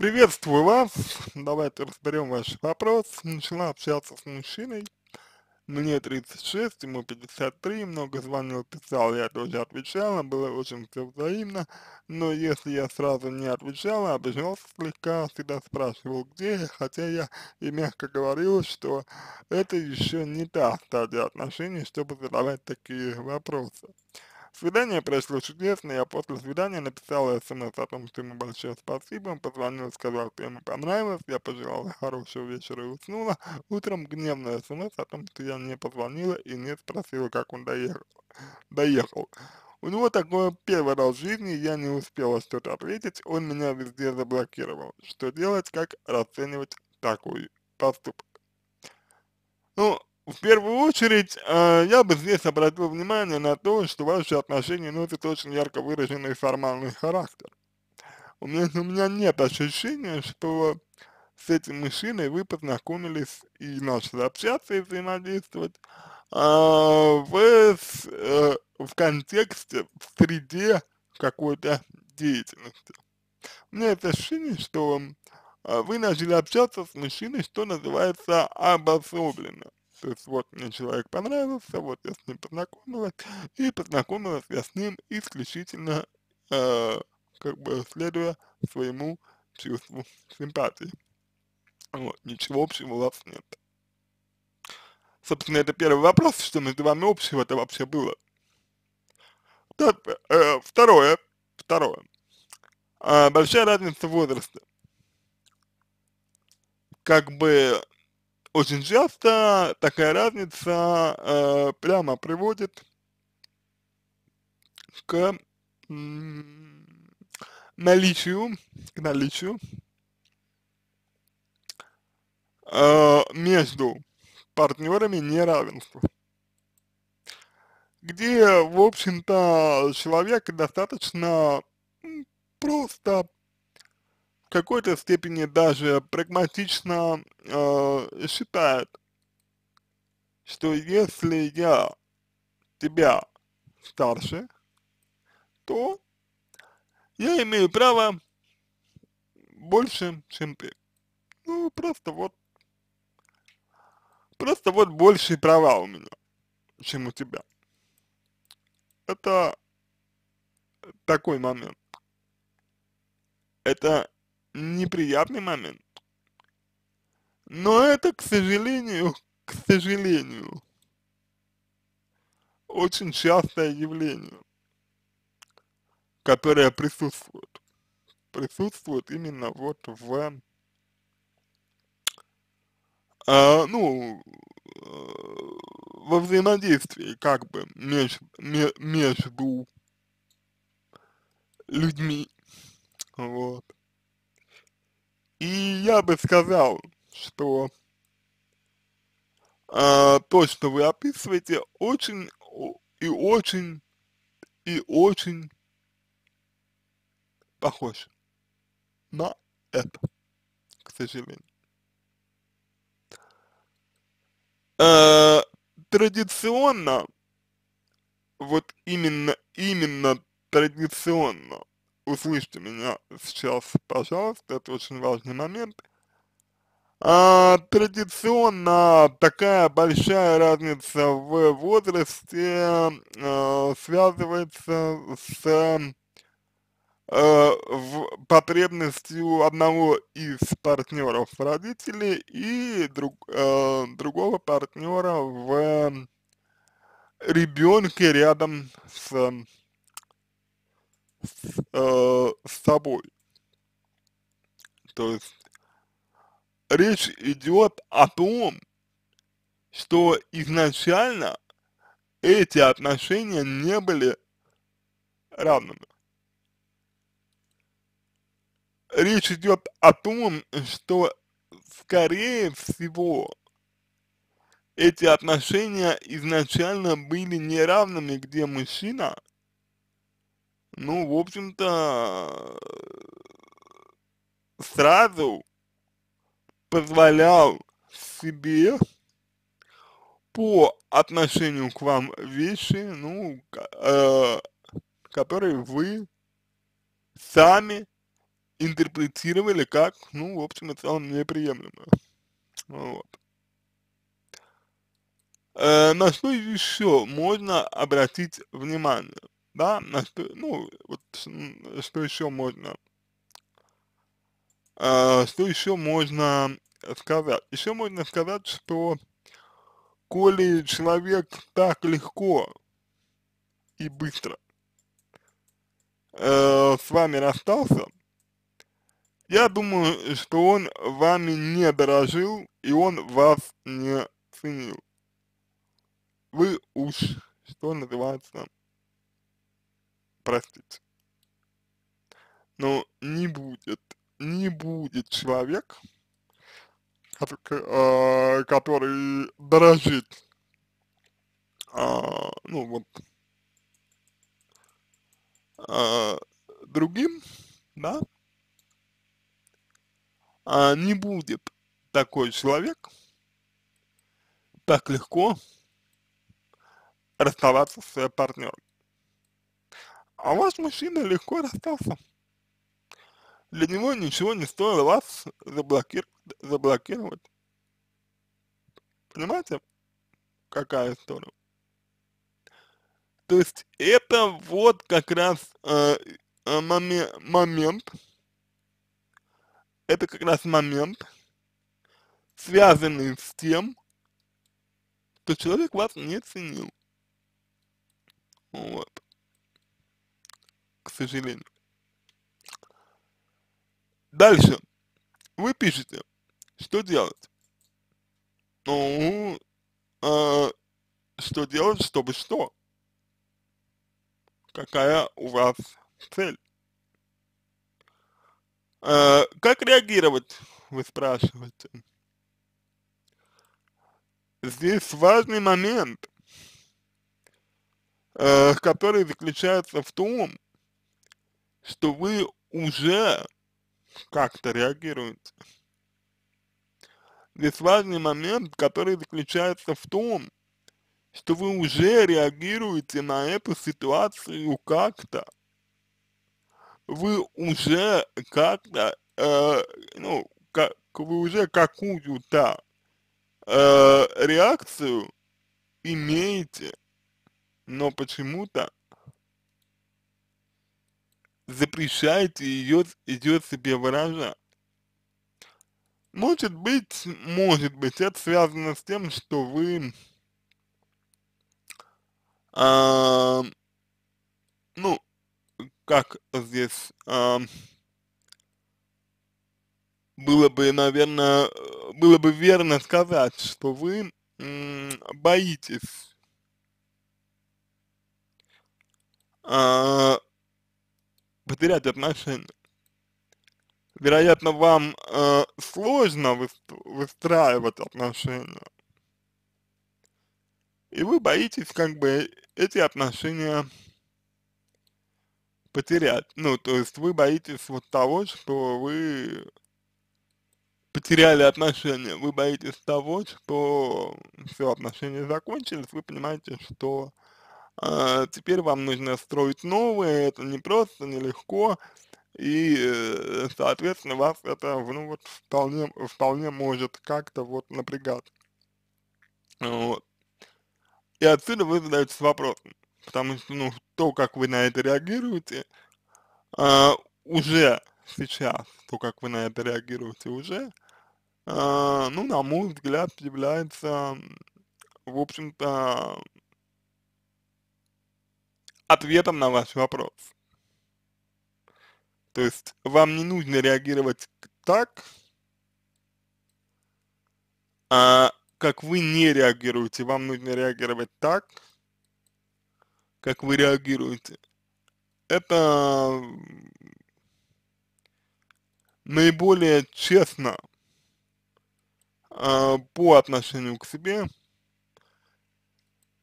Приветствую вас. Давайте разберем ваш вопрос. Начала общаться с мужчиной. Мне 36, ему 53, много звонил, писал, я тоже отвечала, было очень все взаимно, но если я сразу не отвечала, обижался слегка, всегда спрашивал, где хотя я и мягко говорил, что это еще не та стадия отношений, чтобы задавать такие вопросы. Свидание прошло чудесно, я после свидания написала смс о том, что ему большое спасибо, он позвонил, сказал, что ему понравилось, я пожелала хорошего вечера и уснула. Утром гневная смс о том, что я не позвонила и не спросила, как он доехал. доехал. У него такое первый раз в жизни, я не успела что-то ответить, он меня везде заблокировал. Что делать, как расценивать такой поступок? Ну, в первую очередь, э, я бы здесь обратил внимание на то, что ваши отношения ну, носят очень ярко выраженный формальный характер. У меня, у меня нет ощущения, что с этим мужчиной вы познакомились и начали общаться и взаимодействовать э, в, э, в контексте, в среде какой-то деятельности. У меня это ощущение, что а, вы начали общаться с мужчиной, что называется, обособленно. То есть вот мне человек понравился, вот я с ним познакомилась, и познакомилась я с ним исключительно э, как бы следуя своему чувству симпатии. Вот, ничего общего у вас нет. Собственно, это первый вопрос, что между вами общего это вообще было. Так, э, второе, второе. Э, большая разница в возрасте. Как бы очень часто такая разница э, прямо приводит к наличию, к наличию э, между партнерами неравенства, где, в общем-то, человек достаточно просто какой-то степени даже прагматично э, считает, что если я тебя старше, то я имею право больше, чем ты. Ну, просто вот, просто вот больше права у меня, чем у тебя. Это такой момент. Это неприятный момент. Но это, к сожалению, к сожалению, очень частое явление, которое присутствует. Присутствует именно вот в, э, ну, э, во взаимодействии как бы меж, между людьми, вот. И я бы сказал, что а, то, что вы описываете, очень и очень и очень похож на это, к сожалению. Э, традиционно, вот именно, именно традиционно, услышьте меня сейчас, пожалуйста, это очень важный момент. А, традиционно такая большая разница в возрасте а, связывается с а, в потребностью одного из партнеров родителей и друг, э, другого партнера в ребенке рядом с с, э, с собой. То есть речь идет о том, что изначально эти отношения не были равными. Речь идет о том, что скорее всего эти отношения изначально были неравными, где мужчина ну, в общем-то, э, сразу позволял себе по отношению к вам вещи, ну, э, которые вы сами интерпретировали как, ну, в общем и целом, неприемлемо. Вот. Э, на что еще можно обратить внимание? да, что, ну, вот, а, что еще можно, э, что еще можно сказать? Еще можно сказать, что коли человек так легко и быстро э, с вами расстался, я думаю, что он вами не дорожил и он вас не ценил. Вы уж, что называется, простите. Но не будет, не будет человек, который, э, дорожит, а, ну вот, а, другим, да, а не будет такой человек так легко расставаться с своей э, партнеркой. А ваш мужчина легко расстался. Для него ничего не стоило вас заблокир... заблокировать. Понимаете, какая история? То есть это вот как раз э, э, момент, это как раз момент, связанный с тем, что человек вас не ценил. Вот сожалению. Дальше. Вы пишете, что делать? Ну, э, что делать, чтобы что? Какая у вас цель? Э, как реагировать, вы спрашиваете? Здесь важный момент, э, который заключается в том, что вы уже как-то реагируете. Здесь важный момент, который заключается в том, что вы уже реагируете на эту ситуацию как-то. Вы уже как-то, э, ну, как, вы уже какую-то э, реакцию имеете, но почему-то запрещает и идет, идет себе выражать. Может быть, может быть, это связано с тем, что вы, а, ну, как здесь а, было бы, наверное, было бы верно сказать, что вы боитесь а, потерять отношения. Вероятно, вам э, сложно выстраивать отношения. И вы боитесь как бы эти отношения потерять. Ну, то есть вы боитесь вот того, что вы потеряли отношения, вы боитесь того, что все отношения закончились, вы понимаете, что а, теперь вам нужно строить новые, это не непросто, нелегко, и, э, соответственно, вас это, ну, вот, вполне, вполне может как-то вот напрягать. Вот. И отсюда вы задаетесь вопросом, потому что, ну, то, как вы на это реагируете, а, уже сейчас, то, как вы на это реагируете уже, а, ну, на мой взгляд, является, в общем-то, ответом на ваш вопрос. То есть вам не нужно реагировать так, а, как вы не реагируете. Вам нужно реагировать так, как вы реагируете. Это наиболее честно а, по отношению к себе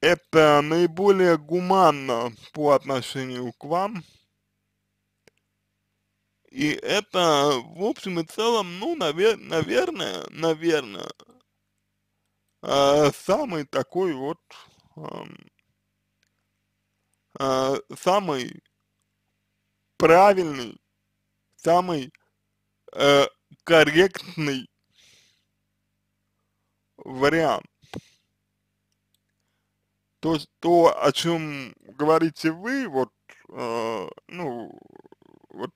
это наиболее гуманно по отношению к вам. И это, в общем и целом, ну, навер наверное, наверное, э, самый такой вот, э, э, самый правильный, самый э, корректный вариант то, то, о чем говорите вы, вот, э, ну, вот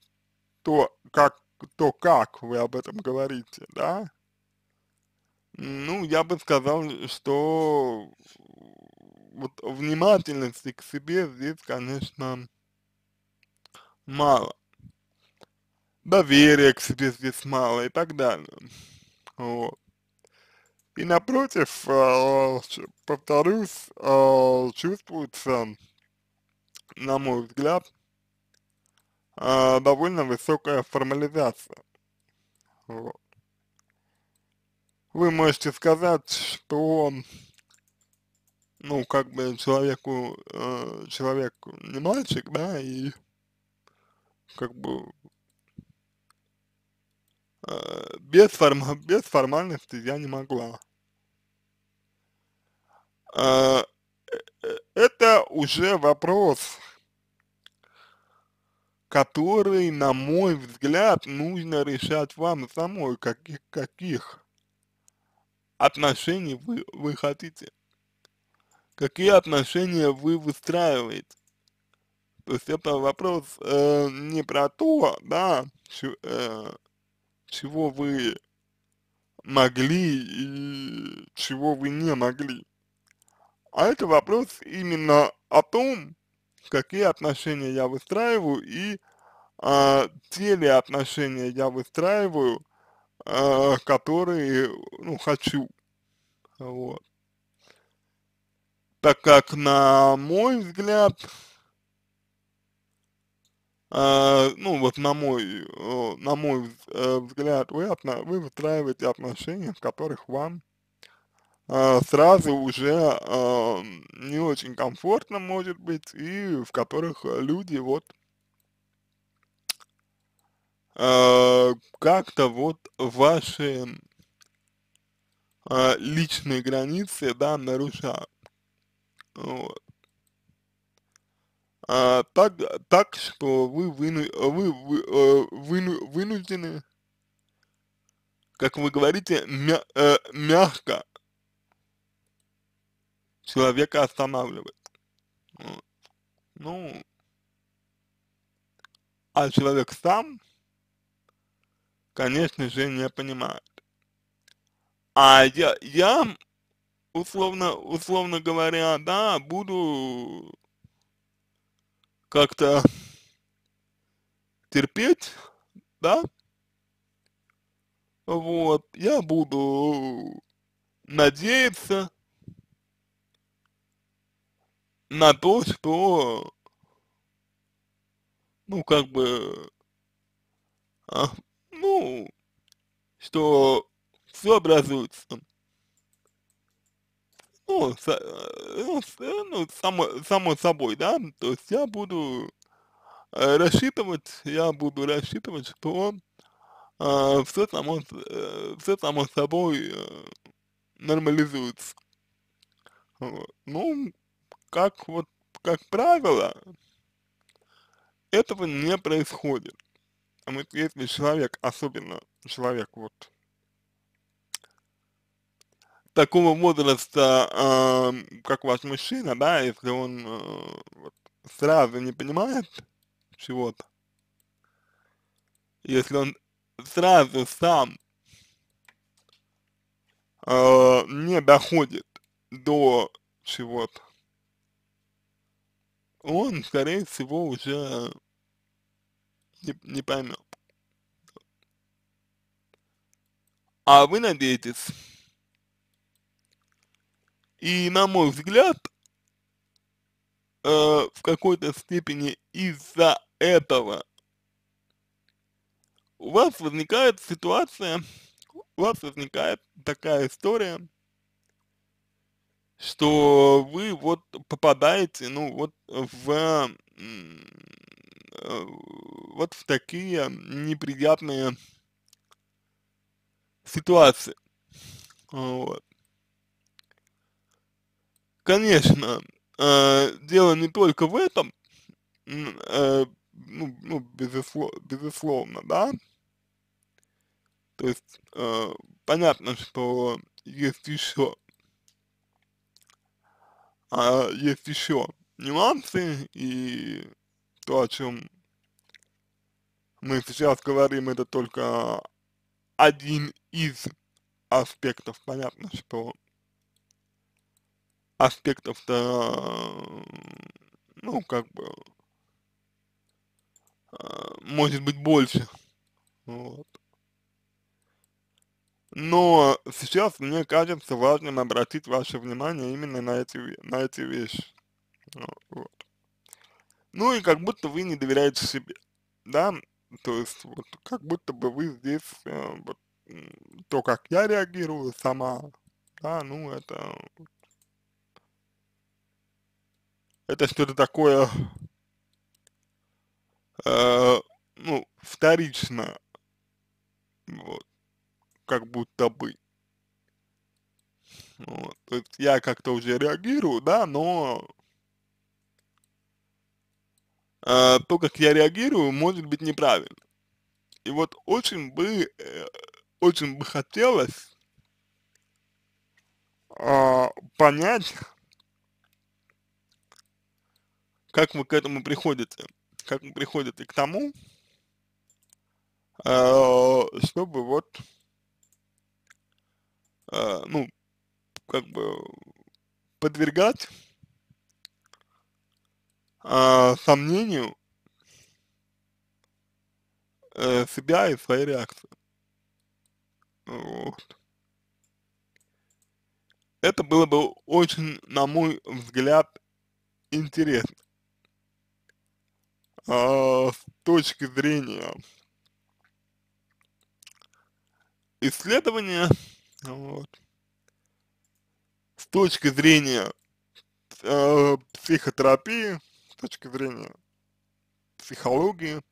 то, как, то, как вы об этом говорите, да, ну, я бы сказал, что вот внимательности к себе здесь, конечно, мало. Доверия к себе здесь мало и так далее. Вот. И напротив, э, повторюсь, чувствуется, на мой взгляд, э, довольно высокая формализация. Вот. Вы можете сказать, что ну, как бы человеку, э, человек не мальчик, да, и как бы Э, без, форм, без формальности я не могла. Э, э, это уже вопрос, который, на мой взгляд, нужно решать вам самой, каких, каких отношений вы, вы хотите. Какие отношения вы выстраиваете. То есть это вопрос э, не про то, да, чё, э, чего вы могли и чего вы не могли. А это вопрос именно о том, какие отношения я выстраиваю и а, те ли отношения я выстраиваю, а, которые, ну, хочу. Вот. Так как, на мой взгляд, а, ну вот на мой, на мой э, взгляд, вы, отно, вы выстраиваете отношения, в которых вам а, сразу уже а, не очень комфортно может быть, и в которых люди вот как-то вот ваши личные границы, да, нарушают. Вот. А, так, так, что вы, выну, вы, вы э, выну, вынуждены, как вы говорите, мя, э, мягко человека останавливать. Ну, а человек сам, конечно же, не понимает. А я, я условно, условно говоря, да, буду как-то терпеть, да? Вот, я буду надеяться на то, что, ну, как бы, а, ну, что все образуется ну, со, э, ну, э, ну само, само собой, да, то есть я буду э, рассчитывать, я буду рассчитывать, что э, все, само, э, все само собой э, нормализуется. Вот. Ну, как вот, как правило, этого не происходит. А вот если человек, особенно человек вот такого возраста, э, как ваш мужчина, да, если он э, вот, сразу не понимает чего-то, если он сразу сам э, не доходит до чего-то, он, скорее всего, уже не, не поймет. А вы надеетесь и, на мой взгляд, э, в какой-то степени из-за этого у вас возникает ситуация, у вас возникает такая история, что вы вот попадаете, ну, вот в, вот в такие неприятные ситуации. Вот. Конечно, э, дело не только в этом, э, ну, ну безусло- безусловно, да. То есть э, понятно, что есть еще а, есть еще нюансы и то, о чем мы сейчас говорим, это только один из аспектов. Понятно, что аспектов-то, ну, как бы, а, может быть больше. Вот. Но сейчас, мне кажется, важным обратить ваше внимание именно на эти, на эти вещи. А, вот. Ну и как будто вы не доверяете себе, да, то есть вот как будто бы вы здесь, э, вот, то, как я реагирую сама, да, ну это это что-то такое, э, ну, вторичное, вот, как будто бы. Вот, то есть я как-то уже реагирую, да, но э, то, как я реагирую, может быть неправильно. И вот очень бы, э, очень бы хотелось э, понять, как вы к этому приходите? Как вы приходите к тому, э, чтобы вот, э, ну, как бы подвергать э, сомнению себя и своей реакции. Вот. Это было бы очень, на мой взгляд, интересно а, с точки зрения исследования, вот, с точки зрения э, психотерапии, с точки зрения психологии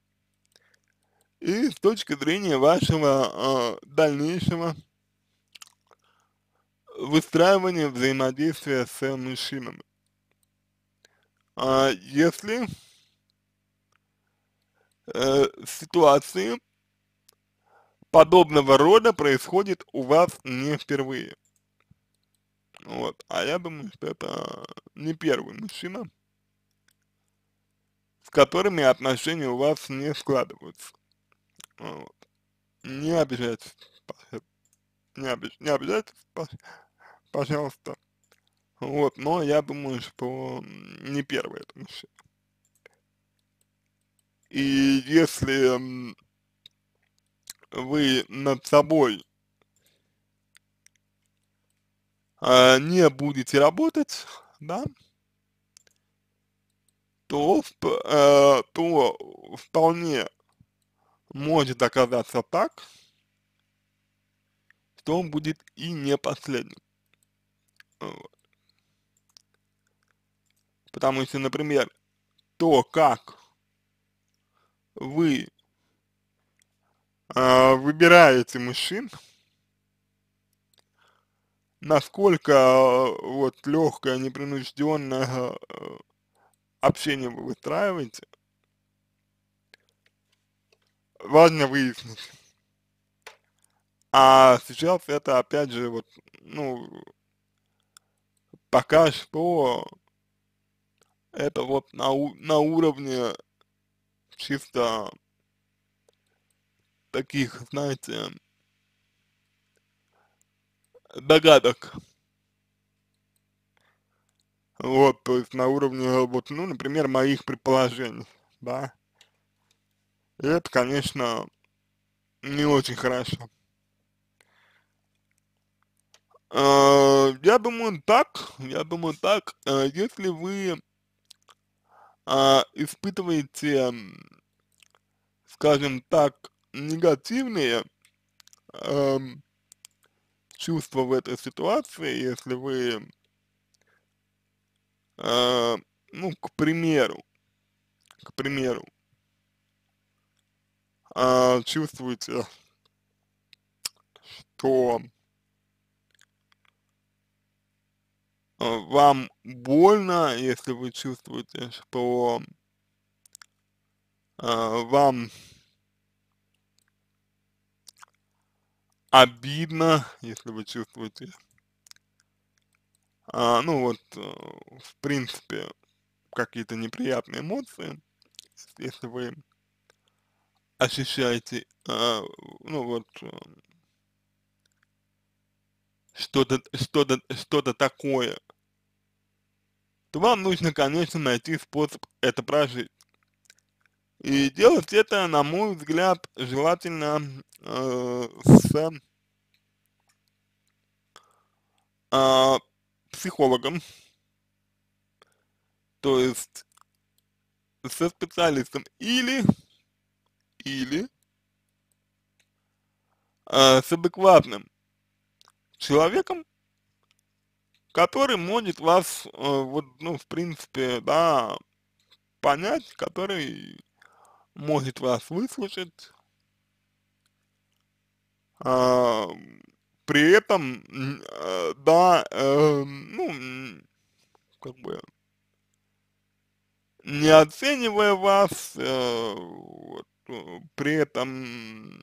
и с точки зрения вашего э, дальнейшего выстраивания взаимодействия с мужчинами. А если э, ситуации подобного рода происходит у вас не впервые. Вот. А я думаю, что это не первый мужчина, с которыми отношения у вас не складываются. Вот. Не обижайтесь, не, обижайтесь, пожалуйста. Вот, но я думаю, что не первый это мужчина. И если вы над собой э, не будете работать, да, то, э, то вполне может оказаться так, что он будет и не последним. Вот. Потому что, например, то, как вы э, выбираете мужчин, насколько э, вот легкое, непринужденное э, а, общение вы выстраиваете, важно выяснить. А сейчас это опять же вот, ну, пока что это вот на, на уровне чисто таких, знаете, догадок. Вот, то есть на уровне, э, вот, ну, например, моих предположений, да. И это, конечно, не очень хорошо. Э, я думаю так, я думаю так, э, если вы а, испытываете, скажем так, негативные э, чувства в этой ситуации, если вы, э, ну, к примеру, к примеру, э, чувствуете, что Э, вам больно, если вы чувствуете, что э, вам обидно, если вы чувствуете, э, ну вот, э, в принципе, какие-то неприятные эмоции, если вы ощущаете, э, ну вот, э, что-то, что-то, что-то такое, то вам нужно, конечно, найти способ это прожить. И делать это, на мой взгляд, желательно э, с э, психологом, то есть со специалистом или, или э, с адекватным человеком, который может вас, э, вот, ну, в принципе, да, понять, который может вас выслушать, э, при этом, э, да, э, ну, как бы, не оценивая вас, э, вот, э, при этом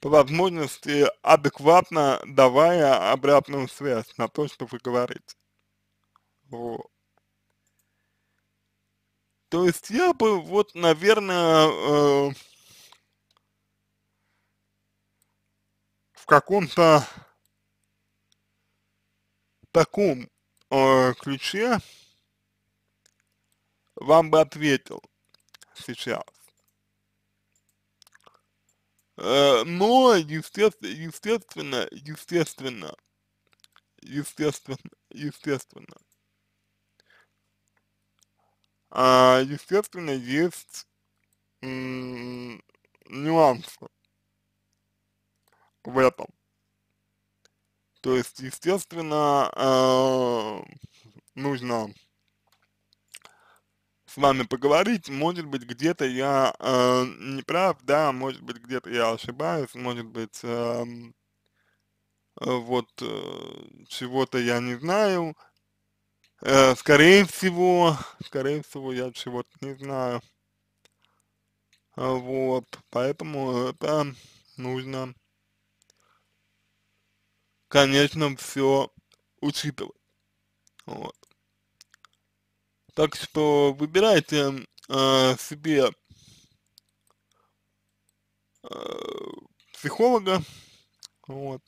по возможности адекватно давая обратную связь на то, что вы говорите. Вот. То есть я бы вот, наверное, э, в каком-то таком э, ключе вам бы ответил сейчас. Э, но, естественно, естественно, естественно, естественно, естественно, а, естественно, есть нюансы в этом. То есть, естественно, э, нужно вами поговорить. Может быть, где-то я э, не прав, да, может быть, где-то я ошибаюсь, может быть, эм, э, вот э, чего-то я не знаю. Э, скорее всего, скорее всего, я чего-то не знаю. Э, вот, поэтому это нужно, конечно, все учитывать. Вот. Так что выбирайте эм, э, себе э, психолога, вот.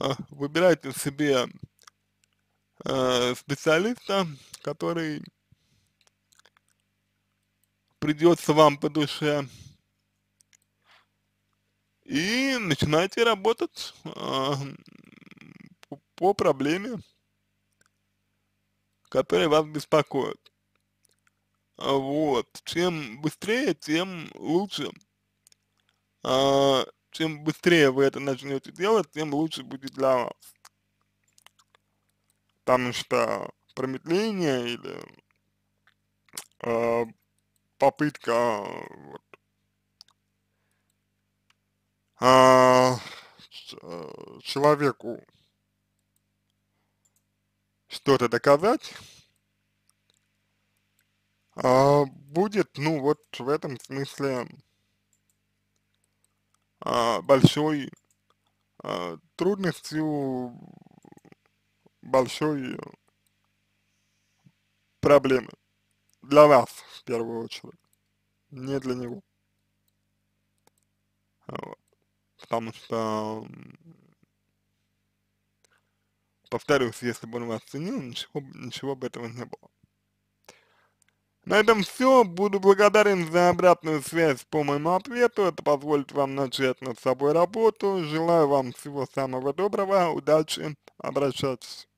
Э, выбирайте себе э, специалиста, который придется вам по душе. И начинайте работать э, по проблеме которые вас беспокоят. А вот, чем быстрее, тем лучше. А, чем быстрее вы это начнете делать, тем лучше будет для вас. Потому что промедление или э, попытка вот, а, э, человеку что-то доказать, а, будет, ну вот в этом смысле а, большой а, трудностью, большой проблемы для вас в первую очередь, не для него. Вот. Потому что Повторюсь, если бы он вас ценил, ничего, ничего бы этого не было. На этом все. Буду благодарен за обратную связь по моему ответу. Это позволит вам начать над собой работу. Желаю вам всего самого доброго. Удачи. Обращайтесь.